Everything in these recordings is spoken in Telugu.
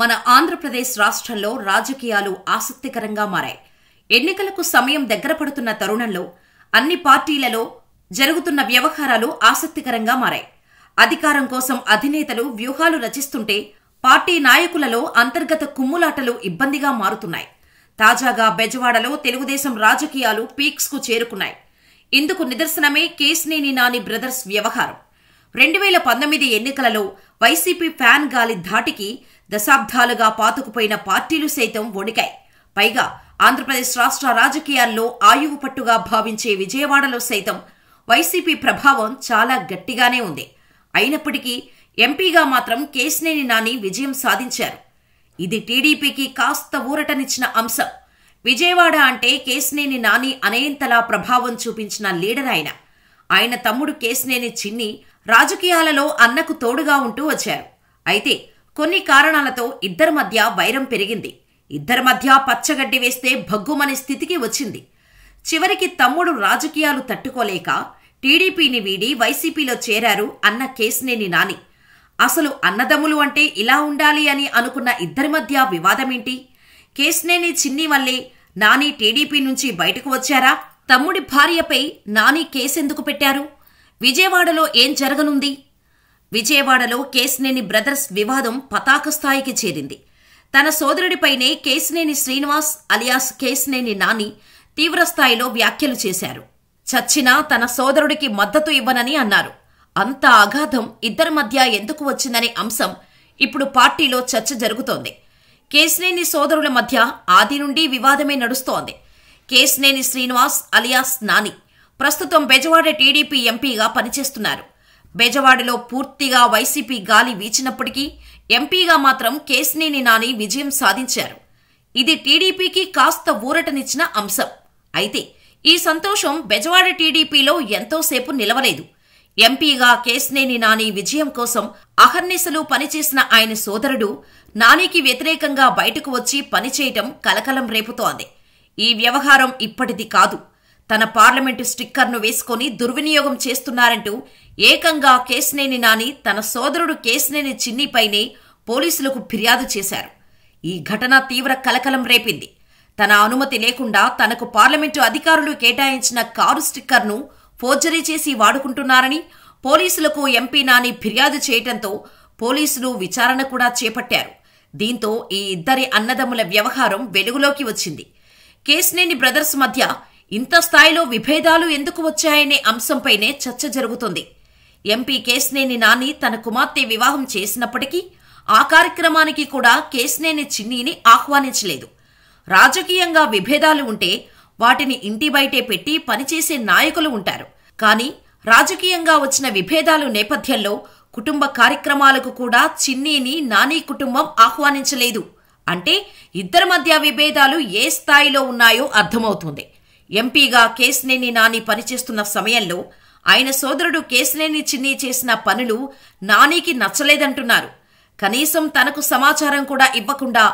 మన ఆంధ్రప్రదేశ్ రాష్ట్రంలో రాజకీయాలు ఆసక్తికరంగా మారాయి ఎన్నికలకు సమయం దగ్గర పడుతున్న తరుణంలో అన్ని పార్టీలలో జరుగుతున్న వ్యవహారాలు ఆసక్తికరంగా మారాయి అధికారం కోసం అధినేతలు వ్యూహాలు రచిస్తుంటే పార్టీ నాయకులలో అంతర్గత కుమ్ములాటలు ఇబ్బందిగా మారుతున్నాయి తాజాగా బెజవాడలో తెలుగుదేశం రాజకీయాలు పీక్స్కు చేరుకున్నాయి ఇందుకు నిదర్శనమే కేశ్నేని నాని బ్రదర్స్ వ్యవహారం రెండు వేల పంతొమ్మిది ఎన్నికలలో వైసీపీ ఫ్యాన్ గాలి ధాటికి దశాబ్దాలుగా పాతుకుపోయిన పార్టీలు సైతం వణికాయి పైగా ఆంధ్రప్రదేశ్ రాష్ట్ర రాజకీయాల్లో ఆయువు పట్టుగా భావించే విజయవాడలో సైతం వైసీపీ ప్రభావం చాలా గట్టిగానే ఉంది అయినప్పటికీ ఎంపీగా మాత్రం కేశినేని నాని విజయం సాధించారు ఇది టీడీపీకి కాస్త ఊరటనిచ్చిన అంశం విజయవాడ అంటే కేశినేని నాని అనేంతలా ప్రభావం చూపించిన లీడర్ ఆయన ఆయన తమ్ముడు కేశినేని చిన్ని రాజకీయాలలో అన్నకు తోడుగా ఉంటూ వచ్చారు అయితే కొన్ని కారణాలతో ఇద్దరి మధ్య వైరం పెరిగింది ఇద్దరి మధ్య పచ్చగడ్డి వేస్తే భగ్గుమనే స్థితికి వచ్చింది చివరికి తమ్ముడు రాజకీయాలు తట్టుకోలేక టీడీపీని వీడి వైసీపీలో చేరారు అన్న కేసినేని నాని అసలు అన్నదమ్ములు అంటే ఇలా ఉండాలి అని అనుకున్న ఇద్దరి మధ్య వివాదమేంటి కేసినేని చిన్ని వల్లే నాని టీడీపీ నుంచి బయటకు వచ్చారా తమ్ముడి భార్యపై నాని కేసెందుకు పెట్టారు విజయవాడలో ఏం జరగనుంది విజయవాడలో కేసినేని బ్రదర్స్ వివాదం పతాక స్థాయికి చేరింది తన సోదరుడిపైనే కేసినేని శ్రీనివాస్ అలియాస్ కేసినేని నాని తీవ్రస్థాయిలో వ్యాఖ్యలు చేశారు చచ్చినా తన సోదరుడికి మద్దతు ఇవ్వనని అన్నారు అంత అగాధం ఇద్దరి మధ్య ఎందుకు వచ్చిందనే అంశం ఇప్పుడు పార్టీలో చర్చ జరుగుతోంది కేసినేని సోదరుల మధ్య ఆది నుండి వివాదమే నడుస్తోంది కేసినేని శ్రీనివాస్ అలియాస్ నాని ప్రస్తుతం బెజవాడ టీడీపీ ఎంపీగా పనిచేస్తున్నారు బెజవాడలో పూర్తిగా వైసీపీ గాలి వీచినప్పటికీ ఎంపీగా మాత్రం కేశినేని నాని విజయం సాధించారు ఇది టీడీపీకి కాస్త ఊరటనిచ్చిన అంశం అయితే ఈ సంతోషం బెజవాడ టీడీపీలో ఎంతోసేపు నిలవలేదు ఎంపీగా కేశినేని నాని విజయం కోసం అహర్నిశలు పనిచేసిన ఆయన సోదరుడు నానికి వ్యతిరేకంగా బయటకు వచ్చి పనిచేయటం కలకలం రేపుతోంది ఈ వ్యవహారం ఇప్పటిది కాదు తన పార్లమెంటు స్టిక్కర్ను వేసుకొని దుర్వినియోగం చేస్తున్నారంటూ ఏకంగా కేసినేని నాని తన సోదరుడు కేసినేని చిన్నిపైనే పోలీసులకు ఫిర్యాదు చేశారు ఈ ఘటన తీవ్ర కలకలం రేపింది తన అనుమతి లేకుండా తనకు పార్లమెంటు అధికారులు కేటాయించిన కారు స్టిక్కర్ను ఫోర్జరీ చేసి వాడుకుంటున్నారని పోలీసులకు ఎంపీ నాని ఫిర్యాదు చేయటంతో పోలీసులు విచారణ కూడా చేపట్టారు దీంతో ఈ ఇద్దరి అన్నదమ్ముల వ్యవహారం వెలుగులోకి వచ్చింది కేసినేని బ్రదర్స్ మధ్య ఇంత స్థాయిలో విభేదాలు ఎందుకు వచ్చాయనే అంశంపైనే చర్చ జరుగుతుంది ఎంపీ కేశనేని నాని తన కుమార్తె వివాహం చేసినప్పటికీ ఆ కార్యక్రమానికి కూడా కేశనేని చిన్నీని ఆహ్వానించలేదు రాజకీయంగా విభేదాలు ఉంటే వాటిని ఇంటి బయటే పెట్టి పనిచేసే నాయకులు ఉంటారు కానీ రాజకీయంగా వచ్చిన విభేదాలు నేపథ్యంలో కుటుంబ కార్యక్రమాలకు కూడా చిన్నీని నాని కుటుంబం ఆహ్వానించలేదు అంటే ఇద్దరి మధ్య విభేదాలు ఏ స్థాయిలో ఉన్నాయో అర్థమవుతుంది ఎంపీగా కేసినేని నాని పనిచేస్తున్న సమయంలో ఆయన సోదరుడు కేసినేని చిన్ని చేసిన పనులు నానికి నచ్చలేదంటున్నారు కనీసం తనకు సమాచారం కూడా ఇవ్వకుండా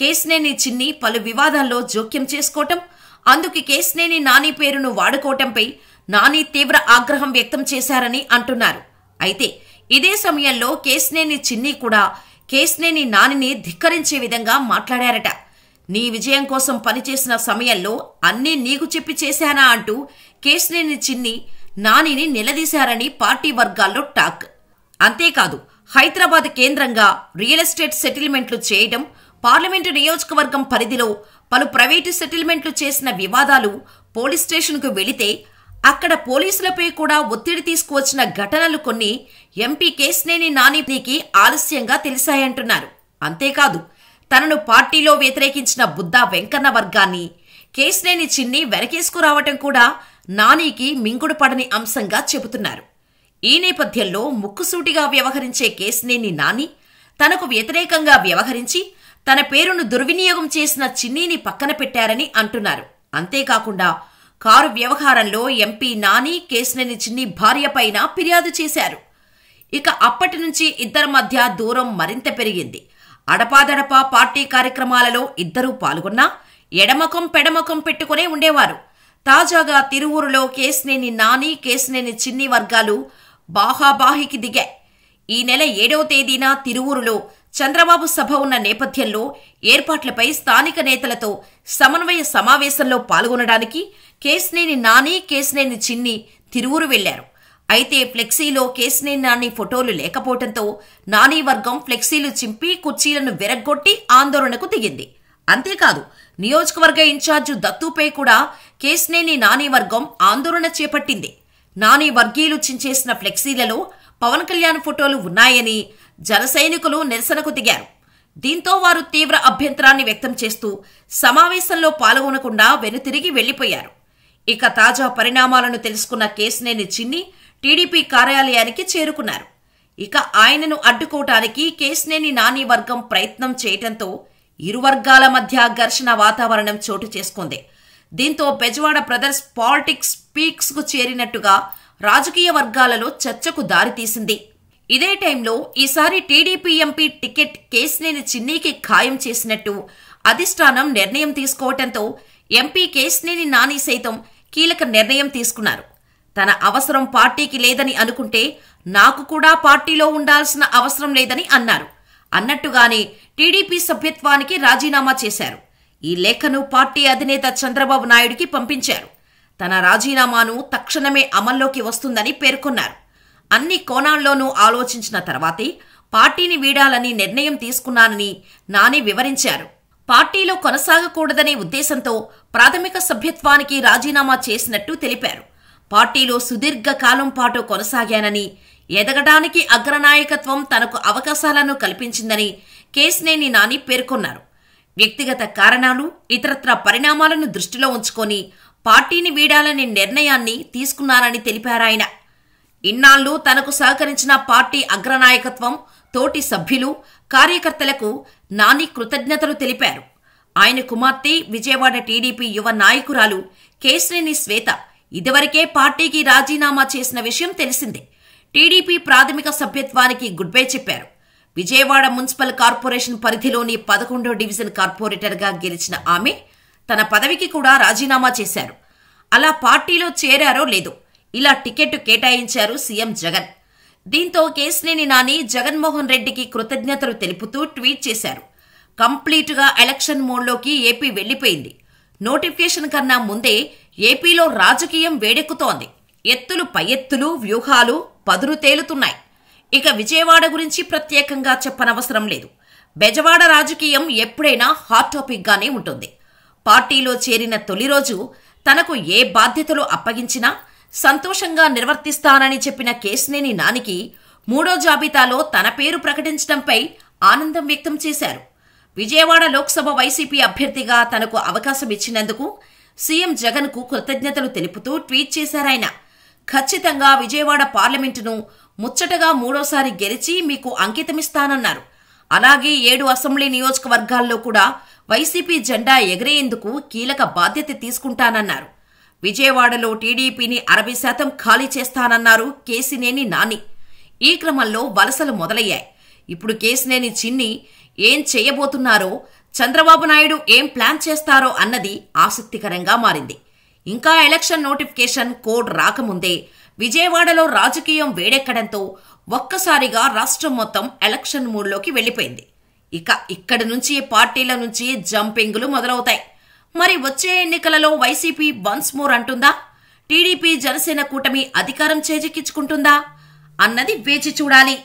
కేసినేని చిన్ని పలు వివాదాల్లో జోక్యం చేసుకోవటం అందుకు కేసినేని నాని పేరును వాడుకోవటంపై నాని తీవ్ర ఆగ్రహం వ్యక్తం చేశారని అంటున్నారు అయితే ఇదే సమయంలో కేసినేని చిన్ని కూడా కేసినేని నానిని ధిక్కరించే విధంగా మాట్లాడారట నీ విజయం కోసం పనిచేసిన సమయంలో అన్నీ నీకు చెప్పి చేశానా అంటూ కేశినేని చిన్ని నానిని నిలదీశారని పార్టీ వర్గాల్లో టాక్ అంతేకాదు హైదరాబాద్ కేంద్రంగా రియల్ ఎస్టేట్ సెటిల్మెంట్లు చేయడం పార్లమెంటు నియోజకవర్గం పరిధిలో పలు ప్రైవేటు సెటిల్మెంట్లు చేసిన వివాదాలు పోలీస్ స్టేషన్కు వెళితే అక్కడ పోలీసులపై కూడా ఒత్తిడి తీసుకువచ్చిన ఘటనలు కొన్ని ఎంపీ కేశినేని నానికి ఆలస్యంగా తెలిసాయంటున్నారు అంతేకాదు తనను పార్టీలో వ్యతిరేకించిన బుద్ధా వెంకన్న వర్గాన్ని కేసినేని చిన్ని వెనకేసుకురావటం కూడా నానికి మింగుడు పడని అంశంగా చెబుతున్నారు ఈ నేపథ్యంలో ముక్కుసూటిగా వ్యవహరించే కేసినేని నాని తనకు వ్యతిరేకంగా వ్యవహరించి తన పేరును దుర్వినియోగం చేసిన చిన్నీని పక్కన పెట్టారని అంటున్నారు అంతేకాకుండా కారు వ్యవహారంలో ఎంపీ నాని కేసినేని చిన్ని భార్యపైన ఫిర్యాదు చేశారు ఇక అప్పటి నుంచి ఇద్దరి మధ్య దూరం మరింత పెరిగింది అడపాదడపా పార్టీ కార్యక్రమాలలో ఇద్దరూ పాల్గొన్నా ఎడమకం పెడమకం పెట్టుకునే ఉండేవారు తాజాగా తిరువూరులో కేసినేని నాని కేసినేని చిన్ని వర్గాలు బాహాబాహికి దిగాయి ఈ నెల ఏడవ తేదీన తిరువూరులో చంద్రబాబు సభ ఉన్న నేపథ్యంలో ఏర్పాట్లపై స్థానిక నేతలతో సమన్వయ సమావేశంలో పాల్గొనడానికి కేసినేని నాని కేసినేని చిన్ని తిరువురు వెళ్లారు అయితే ఫ్లెక్సీలో కేసినే నాని ఫోటోలు లేకపోవడంతో నాని వర్గం ఫ్లెక్సీలు చింపి కుర్చీలను విరగ్గొట్టి ఆందోళనకు దిగింది అంతేకాదు నియోజకవర్గ ఇన్ఛార్జు దత్తుపై కూడా కేసినేని నాని వర్గం ఆందోళన చేపట్టింది నాని వర్గీయులు చించేసిన ఫ్లెక్సీలలో పవన్ కళ్యాణ్ ఫోటోలు ఉన్నాయని జనసైనికులు నిరసనకు దిగారు దీంతో వారు తీవ్ర అభ్యంతరాన్ని వ్యక్తం చేస్తూ సమావేశంలో పాల్గొనకుండా వెనుతిరిగి వెళ్లిపోయారు ఇక తాజా పరిణామాలను తెలుసుకున్న కేసినేని చిన్ని టీడీపీ కార్యాలయానికి చేరుకున్నారు ఇక ఆయనను అడ్డుకోవటానికి కేసినేని నాని వర్గం ప్రయత్నం చేయటంతో ఇరు వర్గాల మధ్య ఘర్షణ వాతావరణం చోటు చేసుకుంది దీంతో బెజవాడ బ్రదర్స్ పాలిటిక్స్ కు చేరినట్టుగా రాజకీయ వర్గాలలో చర్చకు దారితీసింది ఇదే టైంలో ఈసారి టీడీపీ ఎంపీ టికెట్ కేశనేని చిన్నీకి ఖాయం చేసినట్టు అధిష్టానం నిర్ణయం తీసుకోవటంతో ఎంపీ కేశనేని నాని సైతం కీలక నిర్ణయం తీసుకున్నారు తన అవసరం పార్టీకి లేదని అనుకుంటే నాకు కూడా పార్టీలో ఉండాల్సిన అవసరం లేదని అన్నారు అన్నట్టుగానే టీడీపీ సభ్యత్వానికి రాజీనామా చేశారు ఈ లేఖను పార్టీ అధినేత చంద్రబాబు నాయుడికి పంపించారు తన రాజీనామాను తక్షణమే అమల్లోకి వస్తుందని పేర్కొన్నారు అన్ని కోణాల్లోనూ ఆలోచించిన తర్వాతే పార్టీని వీడాలని నిర్ణయం తీసుకున్నానని నాని వివరించారు పార్టీలో కొనసాగకూడదనే ఉద్దేశంతో ప్రాథమిక సభ్యత్వానికి రాజీనామా చేసినట్టు తెలిపారు పార్టీలో సుదీర్ఘకాలం పాటు కొనసాగానని ఎదగడానికి అగ్రనాయకత్వం తనకు అవకాశాలను కల్పించిందని కేశనేని నాని పేర్కొన్నారు వ్యక్తిగత కారణాలు ఇతరత్ర పరిణామాలను దృష్టిలో ఉంచుకొని పార్టీని వీడాలనే నిర్ణయాన్ని తీసుకున్నారని తెలిపారాయన ఇన్నాళ్లు తనకు సహకరించిన పార్టీ అగ్రనాయకత్వం తోటి సభ్యులు కార్యకర్తలకు నాని కృతజ్ఞతలు తెలిపారు ఆయన కుమార్తె విజయవాడ టీడీపీ యువ నాయకురాలు కేశ్రేణి శ్వేత ఇదివరకే పార్టీకి రాజీనామా చేసిన విషయం తెలిసిందే టీడీపీ ప్రాథమిక సభ్యత్వానికి గుడ్ బై చెప్పారు విజయవాడ మున్సిపల్ కార్పొరేషన్ పరిధిలోని పదకొండో డివిజన్ కార్పొరేటర్గా గెలిచిన ఆమె తన పదవికి కూడా రాజీనామా చేశారు అలా పార్టీలో చేరారో లేదో ఇలా టికెట్ కేటాయించారు సీఎం జగన్ దీంతో కేశినేని నాని జగన్మోహన్ రెడ్డికి కృతజ్ఞతలు తెలుపుతూ ట్వీట్ చేశారు కంప్లీట్గా ఎలక్షన్ మోడ్లోకి ఏపీ వెళ్లిపోయింది నోటిఫికేషన్ కన్నా ముందే ఏపీలో రాజకీయం వేడెక్కుతోంది ఎత్తులు పై ఎత్తులు వ్యూహాలు పదురు తేలుతున్నాయి ఇక విజయవాడ గురించి ప్రత్యేకంగా చెప్పనవసరం లేదు బెజవాడ రాజకీయం ఎప్పుడైనా హాట్ టాపిక్గానే ఉంటుంది పార్టీలో చేరిన తొలి రోజు తనకు ఏ బాధ్యతలు అప్పగించినా సంతోషంగా నిర్వర్తిస్తానని చెప్పిన కేశినేని నానికి మూడో జాబితాలో తన పేరు ప్రకటించడంపై ఆనందం వ్యక్తం చేశారు విజయవాడ లోక్సభ వైసీపీ అభ్యర్థిగా తనకు అవకాశం ఇచ్చినందుకు సీఎం జగన్ కు కృతజ్ఞతలు తెలుపుతూ ట్వీట్ చేశారాయన ఖచ్చితంగా విజయవాడ పార్లమెంటును ముచ్చటగా మూడోసారి గెలిచి మీకు అంకితమిస్తానన్నారు అలాగే ఏడు అసెంబ్లీ నియోజకవర్గాల్లో కూడా వైసీపీ జెండా ఎగిరేందుకు కీలక బాధ్యత తీసుకుంటానన్నారు విజయవాడలో టీడీపీని అరవై శాతం ఖాళీ చేస్తానన్నారు కేసినేని నాని ఈ క్రమంలో వలసలు మొదలయ్యాయి ఇప్పుడు కేసినేని చిన్ని ఏం చేయబోతున్నారో చంద్రబాబు నాయుడు ఏం ప్లాన్ చేస్తారో అన్నది ఆసక్తికరంగా మారింది ఇంకా ఎలక్షన్ నోటిఫికేషన్ కోడ్ రాకముందే విజయవాడలో రాజకీయం వేడెక్కడంతో ఒక్కసారిగా రాష్ట్రం మొత్తం ఎలక్షన్ మూడ్లోకి వెళ్ళిపోయింది ఇక ఇక్కడి నుంచి పార్టీల నుంచి జంపింగ్లు మొదలవుతాయి మరి వచ్చే ఎన్నికలలో వైసీపీ వన్స్ మోర్ అంటుందా టీడీపీ జనసేన కూటమి అధికారం చేజిక్కించుకుంటుందా అన్నది వేచి చూడాలి